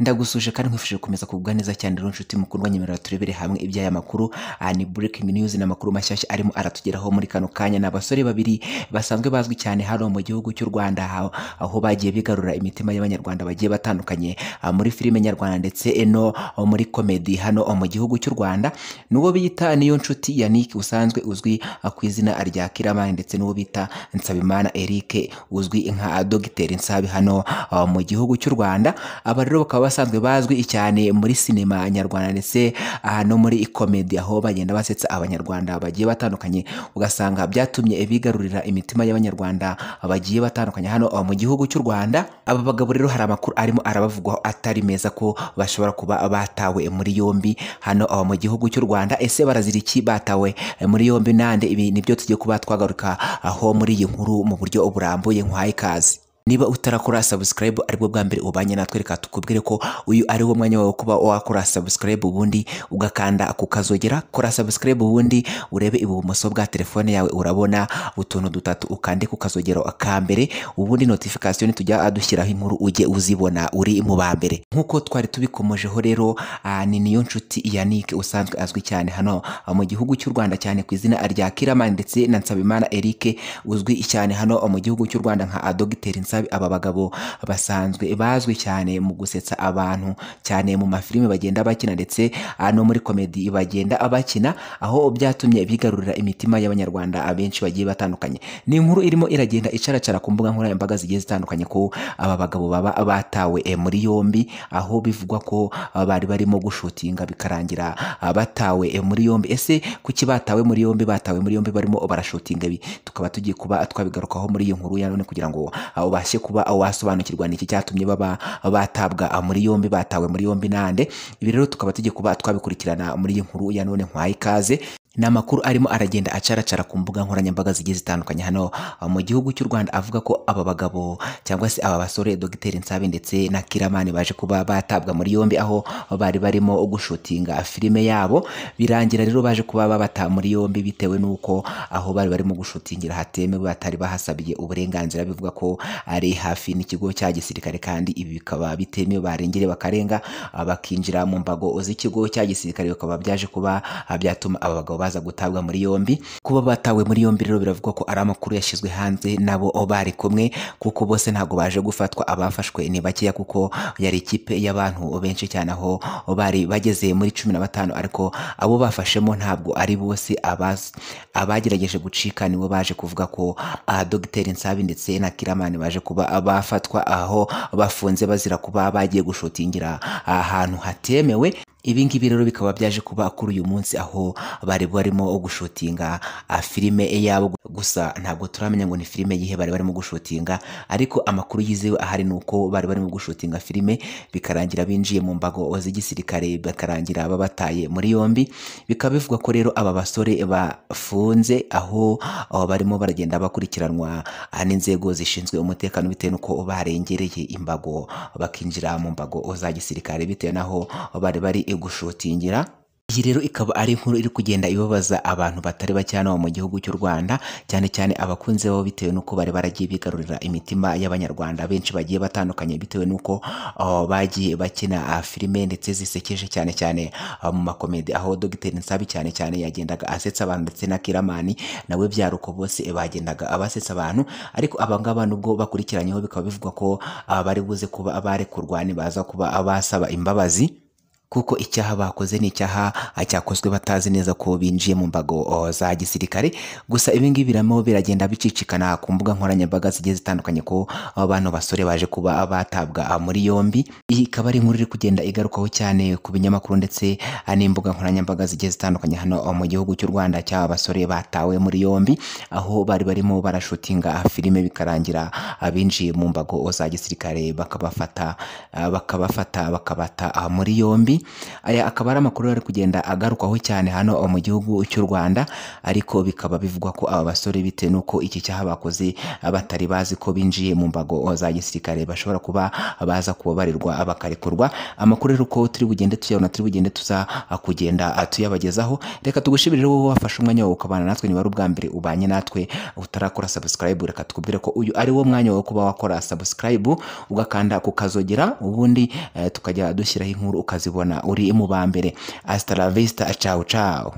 ndagusuje kandi nkwifuje gukomeza kugubwa neza cyane rero nshuti mukundwa nyemerera turebere hamwe iby'aya makuru ni breaking news ni amakuru mashyashya arimo aratugeraho muri kano kanya ni abasore babiri basanzwe bazwi cyane hano mu gihugu cy'u Rwanda aho bagiye bigarura imitima y'abanyarwanda bagiye batandukanye muri filime nyarwanda ndetse no muri komedi hano mu gihugu cy'u Rwanda n'uwo bita niyo nshuti Yannick usanzwe uzwi ku izina rya Kiramani ndetse n'uwo bita Nsabimana Eric uzwi nka Dogiteri Nsabi hano mu gihugu cy'u Rwanda aba rero bakaba abasanzwe bazwi cyane muri sinema nyarwanda ndetse no muri komedi aho bagenda basetsa abanyarwanda bagiye batandukanye ugasanga byatumye bigarurira imitima y'abanyarwanda bagiye batandukanye hano uh, mu gihugu cy'u Rwanda aba bagabo rero hari amakuru arimo arabavugwaho atari meza ko bashobora kuba batawe muri yombi hano uh, mu gihugu cy'u Rwanda ese barazira iki batawe eh, muri yombi nande ibi nibyo tugiye kuba twagaruka aho uh, muri iyi nkuru mu buryo burambuye nkwaye ikaze niba utarakora subscribe aribwo bwa mbere ubanye natwe reka tukubwire ko uyu ari wo mwanya wawe kuba wakora subscribe ubundi ugakanda ku kazogera kora subscribe ubundi urebe ibumoso bwa telefone yawe urabona utuntu dutatu ukande ku kazogero ka mbere ubundi notification tujya adushyiraho inkuru ujye uzibona uri mu ba mbere nk'uko twari tubikomojeho rero ah, ni niyo nshuti Yannick usanzwe azwi cyane hano ah, mu gihugu cy'u Rwanda cyane ku izina rya Kirama ndetse na Nsabimana Eric uzwi cyane hano ah, mu gihugu cy'u Rwanda nka Dogiteri gusetsa aba bagabo basanzwe bazwi cyane mu gusetsa abantu cyane mu mafilime bagenda bakina ndetse ah, no muri komedi bagenda bakina aho byatumye bigarurira imitima y'abanyarwanda abenshi bagiye batandukanye ni inkuru irimo iragenda icaracara ku mbuga nkoranyambaga zigiye zitandukanye ko aba bagabo baba batawe eh, muri yombi aho bivugwa ko ah, bari barimo gushutinga bikarangira ah, batawe eh, muri yombi ese kuki batawe muri yombi batawe muri yombi barimo barashutinga ibi tukaba tugiye kuba twabigarukaho muri iyi nkuru ya none kugira ngo abo ubashe kuba wasobanukirwa n'iki cyatumye baba batabwa ah, muri yombi batawe muri yombi nande ibi rero tukaba tujye kuba twabikurikirana muri iyi nkuru ya none nkwaye ikaze ni amakuru arimo aragenda acaracara ku mbuga nkoranyambaga zigiye zitandukanye hano uh, mu gihugu cy'u rwanda avuga ko aba bagabo cyangwa se aba basore dogiteri nsabe ndetse na kiramani baje kuba batabwa muri yombi aho bari barimo gushutinga filime yabo birangira rero baje kuba babata muri yombi bitewe n'uko aho bari barimo gushutingira hatemewe batari bahasabiye uburenganzira bivuga ko ari hafi n'ikigo cya gisirikare kandi ibi bikaba bitemewe barengere bakarenga uh, bakinjira mu mbago z'ikigo cya gisirikare bikaba byaje kuba uh, byatuma aba bagabo baza gutabwa muri yombi kuba batawe muri yombi rero biravugwa ko ari amakuru yashyizwe hanze nabo bari kumwe kuko bose ntabwo baje gufatwa abafashwe ni bakeya kuko yari ikipe y'abantu benshi cyane aho bari bageze muri cumi na batanu ariko abo bafashemo ntabwo ari bose abagerageje gucika nibo baje kuvuga ko dogiteri nsabi ndetse na kiramani baje kuba bafatwa aho bafunze bazira kuba bagiye gushotingira ahantu hatemewe ibi ngibi rero bikaba byaje kuba kuri uyu munsi aho bari barimo gushotinga ah, filime e yabo gusa ntabwo turamenya ngo ni filime yihe bari barimo gushotinga ariko amakuru yizewe ahari ni uko bari barimo gushotinga filime bikarangira binjiye mu mbago z'igisirikare bakarangira babataye muri yombi bikaba bivugwa ko rero aba basore bafunze aho aho barimo baragenda bakurikiranwa ah, n'inzego zishinzwe umutekano bitewe n'uko barengereye imbago bakinjira mu mbago za gisirikare bitewe n'aho bari bari igushotingira iyi rero ikaba ari inkuru iri kugenda ibabaza abantu batari bake mu gihugu cy'u Rwanda cyane cyane abakunze bo bitewe n'uko bari baragiye bigarurira imitima y'abanyarwanda benshi bagiye batandukanye bitewe n'uko ah, bagiye bakina uh, filime ndetse zisekeje cyane cyane ah, mu makomedi aho Dr Nsabi cyane cyane yagendaga asetsa abantu ndetse na Kiramani nawe byaruko bose eh, bagendaga abasetsa abantu ariko abangaba nubwo bakurikiranyeho bikaba bivugwa ko bari buze kuba barekurwa ni baza kuba basaba imbabazi kuko icyaha bakoze ni icyaha ah, cyakozwe batazi neza ko binjiye mu mbago oh, za gisirikare gusa ibingibi biramo biragenda bicicikana ku mbuga nkoranyambaga zigiye zitandukanye ko ah, bano basore baje kuba batabwa ah, muri yombi iyi ikaba ari inkuru iri kugenda igarukaho cyane ku binyamakuru ndetse n'imbuga nkoranyambaga zigiye zitandukanye hano oh, mu gihugu cy'u Rwanda cy'aba basore batawe muri yombi aho bari barimo barashutinga filime bikarangira abinjiye mu mbago oh, za gisirikare bakabafata bakabafata bakabata muri yombi aya akaba ari amakuru ari kugenda agarukwaho cyane hano mu gihugu cy'u Rwanda ariko bikaba bivugwa ko aba basore bitewe n'uko iki cyaha bakoze batari bazi ko binjiye mu mbago za gisirikare bashobora kuba baza kubabarirwa bakarekurwa amakuru rero uko turi bugende tuyabona turi bugende tuza kugenda tuyabagezaho reka tugushimire wowe wafashe umwanya wawe ukabana natwe niba ari ubwa mbere ubanye natwe utarakora subscribe reka tukubwire ko uyu ari wo mwanya wo kuba wakora subscribe ugakanda ku kazogera ubundi eh, tukajya dushyiraho inkuru ukazibona uri mu ba mbere asitarabisita cawu cawu